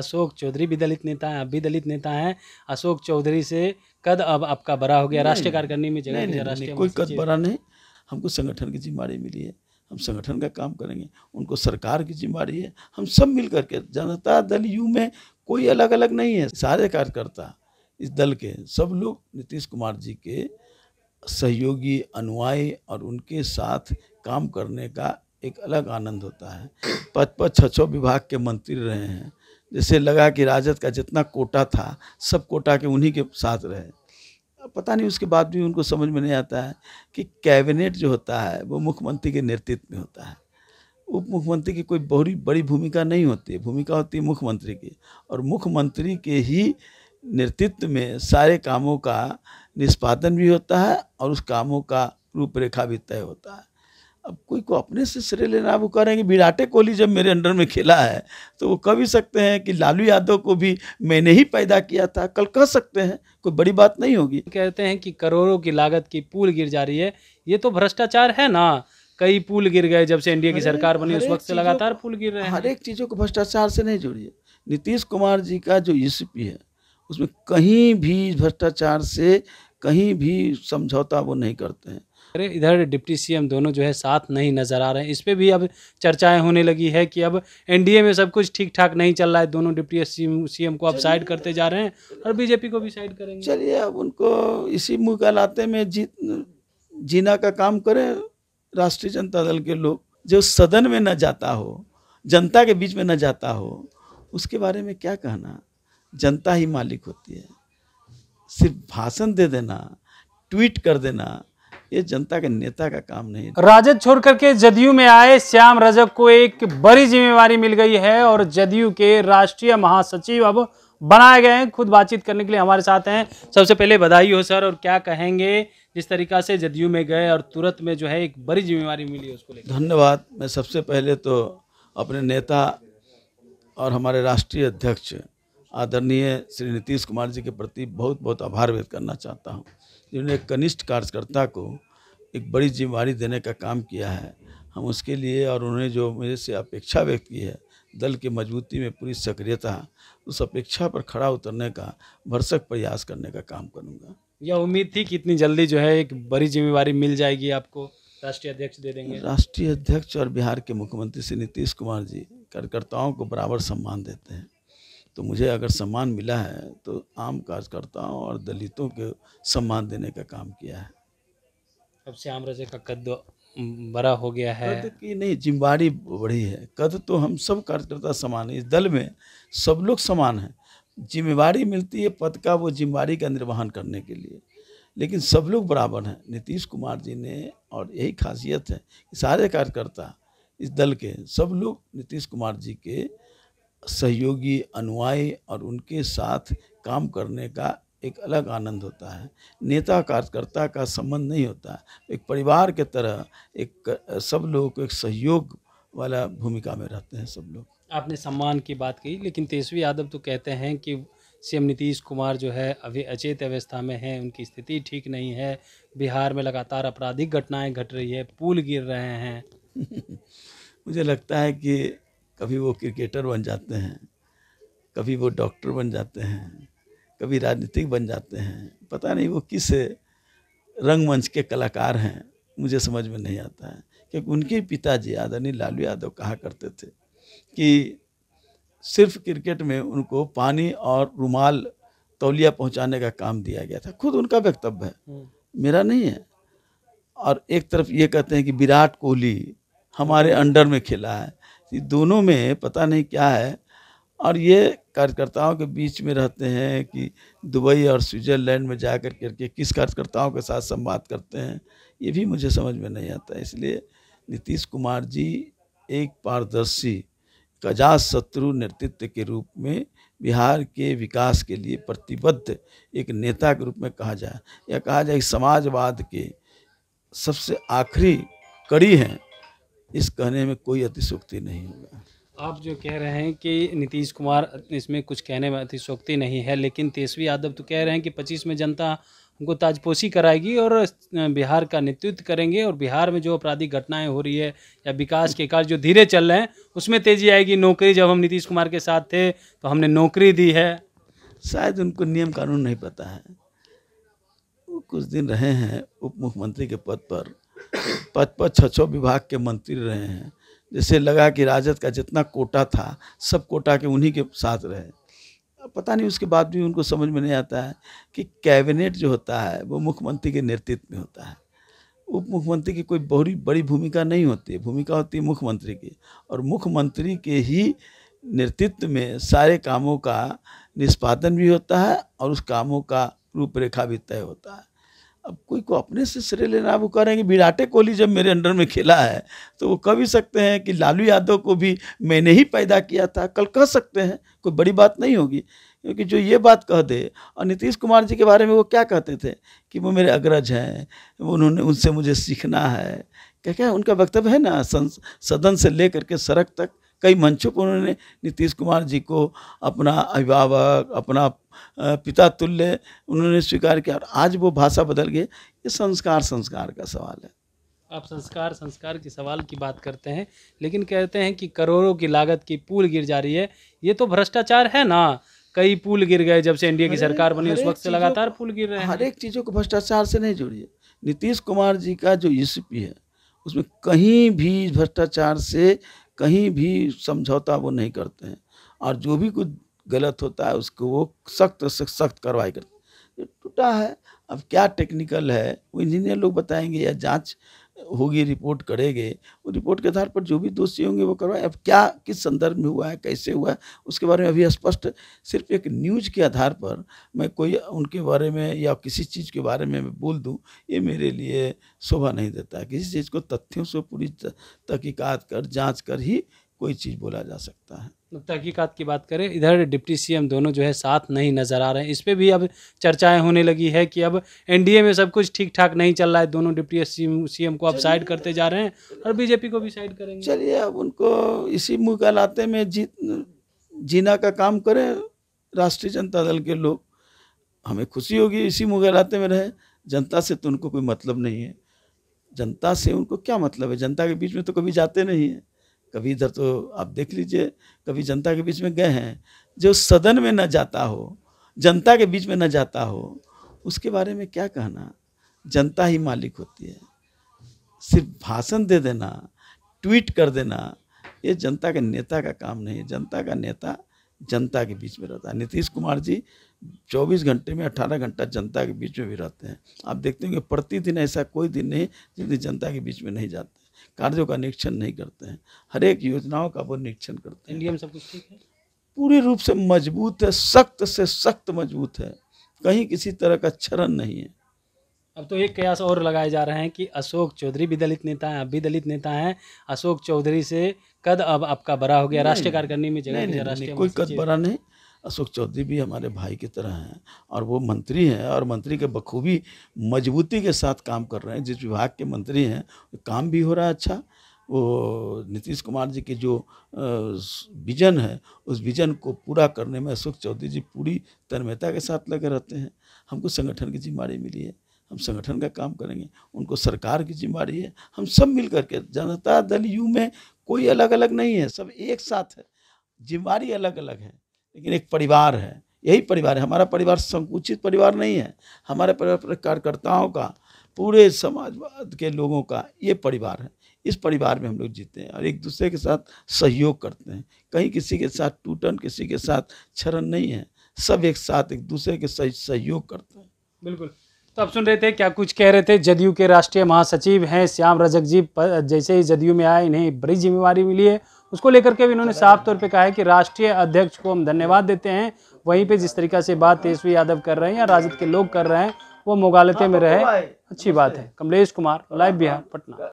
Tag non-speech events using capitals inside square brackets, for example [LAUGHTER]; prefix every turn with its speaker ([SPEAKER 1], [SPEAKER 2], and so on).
[SPEAKER 1] अशोक चौधरी भी दलित नेता हैं आप भी दलित नेता हैं अशोक चौधरी से कद अब आपका बड़ा हो गया राष्ट्रीय कार्यकारिणी में जगह कोई कद बड़ा
[SPEAKER 2] नहीं हमको संगठन की जिम्मेदारी मिली है हम संगठन का काम करेंगे उनको सरकार की जिम्मेदारी है हम सब मिल करके जनता दल यू में कोई अलग अलग नहीं है सारे कार्यकर्ता इस दल के सब लोग नीतीश कुमार जी के सहयोगी अनुयायी और उनके साथ काम करने का एक अलग आनंद होता है पद पर छः विभाग के मंत्री रहे हैं जैसे लगा कि राजद का जितना कोटा था सब कोटा के उन्हीं के साथ रहे पता नहीं उसके बाद भी उनको समझ में नहीं आता है कि कैबिनेट जो होता है वो मुख्यमंत्री के नेतृत्व में होता है उप मुख्यमंत्री की कोई बड़ी बड़ी भूमिका नहीं होती भूमिका होती है मुख्यमंत्री की और मुख्यमंत्री के ही नेतृत्व में सारे कामों का निष्पादन भी होता है और उस कामों का रूपरेखा भी तय होता है अब कोई को अपने से श्रेय लेना वो कह कि विराटे कोहली जब मेरे अंडर में खेला है तो वो कह भी सकते हैं कि लालू यादव को भी मैंने ही पैदा किया था कल कह सकते हैं कोई बड़ी बात नहीं होगी कहते हैं कि करोड़ों की
[SPEAKER 1] लागत की पुल गिर जा रही है ये तो भ्रष्टाचार है ना कई पुल गिर गए जब से एनडीए की सरकार बनी उस वक्त से लगातार
[SPEAKER 2] पुल गिर रहे हर एक चीज़ों को भ्रष्टाचार से नहीं जुड़िए नीतीश कुमार जी का जो यूसीपी है उसमें कहीं भी भ्रष्टाचार से कहीं भी समझौता वो नहीं करते हैं
[SPEAKER 1] अरे इधर डिप्टी सीएम दोनों जो है साथ नहीं नजर आ रहे हैं इस पर भी अब चर्चाएं होने लगी है कि अब एनडीए में सब कुछ ठीक ठाक नहीं चल रहा है दोनों
[SPEAKER 2] डिप्टी सीएम को अब साइड करते जा रहे हैं और बीजेपी को भी साइड करेंगे चलिए अब उनको इसी मुकालाते में जी जीना का काम करें राष्ट्रीय जनता दल के लोग जो सदन में न जाता हो जनता के बीच में न जाता हो उसके बारे में क्या कहना जनता ही मालिक होती है सिर्फ भाषण दे देना ट्वीट कर देना ये जनता के नेता का काम नहीं राजद छोड़कर के जदयू
[SPEAKER 1] में आए श्याम रजक को एक बड़ी जिम्मेवारी मिल गई है और जदयू के राष्ट्रीय महासचिव अब बनाए गए हैं खुद बातचीत करने के लिए हमारे साथ हैं सबसे पहले बधाई हो सर और क्या कहेंगे जिस तरीका से जदयू में गए और तुरंत में जो है एक बड़ी जिम्मेवारी मिली उसको
[SPEAKER 2] लेकर धन्यवाद मैं सबसे पहले तो अपने नेता और हमारे राष्ट्रीय अध्यक्ष आदरणीय श्री नीतीश कुमार जी के प्रति बहुत बहुत आभार व्यक्त करना चाहता हूँ जिन्होंने कनिष्ठ कार्यकर्ता को एक बड़ी जिम्मेवारी देने का काम किया है हम उसके लिए और उन्होंने जो मेरे से अपेक्षा व्यक्त की है दल की मजबूती में पूरी सक्रियता उस अपेक्षा पर खड़ा उतरने का भरसक प्रयास करने का काम करूँगा यह उम्मीद थी कि इतनी जल्दी जो है एक बड़ी जिम्मेवारी मिल जाएगी आपको
[SPEAKER 1] राष्ट्रीय अध्यक्ष दे देंगे राष्ट्रीय
[SPEAKER 2] अध्यक्ष और बिहार के मुख्यमंत्री श्री नीतीश कुमार जी कार्यकर्ताओं को बराबर सम्मान देते हैं तो मुझे अगर सम्मान मिला है तो आम कार्यकर्ताओं और दलितों के सम्मान देने का काम
[SPEAKER 1] किया है अब आम रजे का कद बड़ा हो गया है कद
[SPEAKER 2] की नहीं जिम्मेवारी बढ़ी है कद तो हम सब कार्यकर्ता समान है इस दल में सब लोग समान हैं जिम्मेवारी मिलती है पद का वो जिम्मेवारी का निर्वहन करने के लिए लेकिन सब लोग बराबर हैं नीतीश कुमार जी ने और यही खासियत है कि सारे कार्यकर्ता इस दल के सब लोग नीतीश कुमार जी के सहयोगी अनुयायी और उनके साथ काम करने का एक अलग आनंद होता है नेता कार्यकर्ता का संबंध नहीं होता एक परिवार के तरह एक सब लोग एक सहयोग वाला भूमिका में रहते हैं सब लोग
[SPEAKER 1] आपने सम्मान की बात की लेकिन तेजस्वी यादव तो कहते हैं कि सीएम नीतीश कुमार जो है अभी अचेत अवस्था में हैं उनकी स्थिति ठीक नहीं है बिहार में लगातार आपराधिक घटनाएं घट रही है पुल गिर रहे हैं [LAUGHS]
[SPEAKER 2] मुझे लगता है कि कभी वो क्रिकेटर बन जाते हैं कभी वो डॉक्टर बन जाते हैं कभी राजनीतिक बन जाते हैं पता नहीं वो किस रंगमंच के कलाकार हैं मुझे समझ में नहीं आता है क्योंकि उनके पिताजी आदरणीय लालू यादव कहा करते थे कि सिर्फ क्रिकेट में उनको पानी और रुमाल तौलिया पहुंचाने का काम दिया गया था खुद उनका वक्तव्य है हम्म। मेरा नहीं है और एक तरफ ये कहते हैं कि विराट कोहली हमारे अंडर में खेला है दोनों में पता नहीं क्या है और ये कार्यकर्ताओं के बीच में रहते हैं कि दुबई और स्विट्ज़रलैंड में जा कर करके किस कार्यकर्ताओं के साथ संवाद करते हैं ये भी मुझे समझ में नहीं आता इसलिए नीतीश कुमार जी एक पारदर्शी कजा शत्रु नेतृत्व के रूप में बिहार के विकास के लिए प्रतिबद्ध एक नेता के रूप में कहा जाए या कहा जाए समाजवाद के सबसे आखिरी कड़ी हैं इस कहने में कोई अतिशोक्ति नहीं होगा
[SPEAKER 1] आप जो कह रहे हैं कि नीतीश कुमार इसमें कुछ कहने में अतिशोक्ति नहीं है लेकिन तेजस्वी यादव तो कह रहे हैं कि पच्चीस में जनता उनको ताजपोशी कराएगी और बिहार का नेतृत्व करेंगे और बिहार में जो अपराधिक घटनाएं हो रही है या विकास के कार्य जो धीरे चल रहे हैं उसमें तेजी आएगी नौकरी जब हम नीतीश कुमार के साथ थे तो हमने
[SPEAKER 2] नौकरी दी है शायद उनको नियम कानून नहीं पता है वो कुछ दिन रहे हैं उप मुख्यमंत्री के पद पर पद पर छः विभाग के मंत्री रहे हैं जैसे लगा कि राजद का जितना कोटा था सब कोटा के उन्हीं के साथ रहे पता नहीं उसके बाद भी उनको समझ में नहीं आता है कि कैबिनेट जो होता है वो मुख्यमंत्री के नेतृत्व में होता है उप मुख्यमंत्री की कोई बड़ी बड़ी भूमिका नहीं होती भूमिका होती है मुख्यमंत्री की और मुख्यमंत्री के ही नेतृत्व में सारे कामों का निष्पादन भी होता है और उस कामों का रूपरेखा भी तय होता है अब कोई को अपने से श्रेय लेना वो कह कि विराटे कोहली जब मेरे अंडर में खेला है तो वो कह भी सकते हैं कि लालू यादव को भी मैंने ही पैदा किया था कल कह सकते हैं कोई बड़ी बात नहीं होगी क्योंकि जो ये बात कह दे और नीतीश कुमार जी के बारे में वो क्या कहते थे कि वो मेरे अग्रज हैं उन्होंने उनसे मुझे सीखना है क्या क्या उनका वक्तव्य है ना सदन से लेकर के सड़क तक कई मंचों पर उन्होंने नीतीश कुमार जी को अपना अभिभावक अपना पिता तुल्य उन्होंने स्वीकार किया और आज वो भाषा बदल गई ये संस्कार संस्कार का सवाल है
[SPEAKER 1] आप संस्कार संस्कार के सवाल की बात करते हैं लेकिन कहते हैं कि करोड़ों की लागत की पुल गिर जा रही है ये तो भ्रष्टाचार है
[SPEAKER 2] ना कई पुल गिर गए जब से एनडीए की सरकार बनी उस वक्त से लगातार पुल गिर रहे हैं हर एक चीज़ों को भ्रष्टाचार से नहीं जोड़िए नीतीश कुमार जी का जो यूसीपी है उसमें कहीं भी भ्रष्टाचार से कहीं भी समझौता वो नहीं करते हैं और जो भी कुछ गलत होता है उसको वो सख्त से सख्त कार्रवाई करते टूटा है अब क्या टेक्निकल है वो इंजीनियर लोग बताएंगे या जांच होगी रिपोर्ट करेंगे वो रिपोर्ट के आधार पर जो भी दोषी होंगे वो करवाए अब क्या किस संदर्भ में हुआ है कैसे हुआ है उसके बारे में अभी स्पष्ट सिर्फ एक न्यूज के आधार पर मैं कोई उनके बारे में या किसी चीज़ के बारे में बोल दूँ ये मेरे लिए शोभा नहीं देता है किसी चीज़ को तथ्यों से पूरी तहकीकात कर जाँच कर ही कोई चीज़ बोला जा सकता है
[SPEAKER 1] तहकीकत की बात करें इधर डिप्टी सीएम दोनों जो है साथ नहीं नज़र आ रहे हैं इस पर भी अब चर्चाएं होने लगी है कि अब एनडीए में सब कुछ ठीक ठाक नहीं चल रहा है दोनों डिप्टी सीएम को अब साइड करते जा रहे हैं और बीजेपी को भी साइड
[SPEAKER 2] करेंगे चलिए अब उनको इसी मुकालाते में जी जीना का काम करें राष्ट्रीय जनता दल के लोग हमें खुशी होगी इसी मुँह में रहे जनता से तो उनको कोई मतलब नहीं है जनता से उनको क्या मतलब है जनता के बीच में तो कभी जाते नहीं हैं कभी इधर तो आप देख लीजिए कभी जनता के बीच में गए हैं जो सदन में न जाता हो जनता के बीच में न जाता हो उसके बारे में क्या कहना जनता ही मालिक होती है सिर्फ भाषण दे देना ट्वीट कर देना ये जनता के नेता का काम नहीं है जनता का नेता जनता के बीच में रहता है नीतीश कुमार जी 24 घंटे में 18 घंटा जनता के बीच में भी रहते हैं आप देखते होंगे प्रतिदिन ऐसा कोई दिन नहीं जिस जनता के बीच में नहीं जाते कार्यों का निरीक्षण नहीं करते हैं हर एक योजनाओं का वो निरीक्षण करते हैं इंडिया में सब कुछ ठीक है पूरे रूप से मजबूत है सख्त से सख्त मजबूत है कहीं किसी तरह का क्षरण नहीं है
[SPEAKER 1] अब तो एक कयास और लगाए जा रहे हैं कि अशोक चौधरी भी दलित नेता हैं अब भी दलित नेता हैं अशोक
[SPEAKER 2] चौधरी से कद अब आपका बड़ा हो गया राष्ट्रीय कार्यकारिणी में जगह कोई कद बड़ा नहीं अशोक चौधरी भी हमारे भाई की तरह हैं और वो मंत्री हैं और मंत्री के बखूबी मजबूती के साथ काम कर रहे हैं जिस विभाग के मंत्री हैं काम भी हो रहा है अच्छा वो नीतीश कुमार जी की जो विजन है उस विजन को पूरा करने में अशोक चौधरी जी पूरी तन्मयता के साथ लगे रहते हैं हमको संगठन की जिम्मेदारी मिली है हम संगठन का काम करेंगे उनको सरकार की जिम्मेदारी है हम सब मिल करके जनता दल यू में कोई अलग अलग नहीं है सब एक साथ है जिम्मेदारी अलग अलग है लेकिन एक परिवार है यही परिवार है हमारा परिवार संकुचित परिवार नहीं है हमारे परिवार कार्यकर्ताओं का पूरे समाजवाद के लोगों का ये परिवार है इस परिवार में हम लोग जीते हैं और एक दूसरे के साथ सहयोग करते हैं कहीं किसी के साथ टूटन किसी के साथ क्षरण नहीं है सब एक साथ एक दूसरे के सही सहयोग करते हैं
[SPEAKER 1] बिल्कुल तो आप सुन रहे थे क्या कुछ कह रहे थे जदयू के राष्ट्रीय महासचिव हैं श्याम रजक जी जैसे ही जदयू में आए इन्हें बड़ी जिम्मेवारी मिली है उसको लेकर के भी इन्होंने साफ तौर पे कहा है कि राष्ट्रीय अध्यक्ष को हम धन्यवाद देते हैं वहीं पे जिस तरीका से बात तेजस्वी यादव कर रहे हैं या राजद के लोग कर रहे हैं वो मोगालते हाँ, में तो रहे अच्छी बात है कमलेश कुमार लाइव बिहार पटना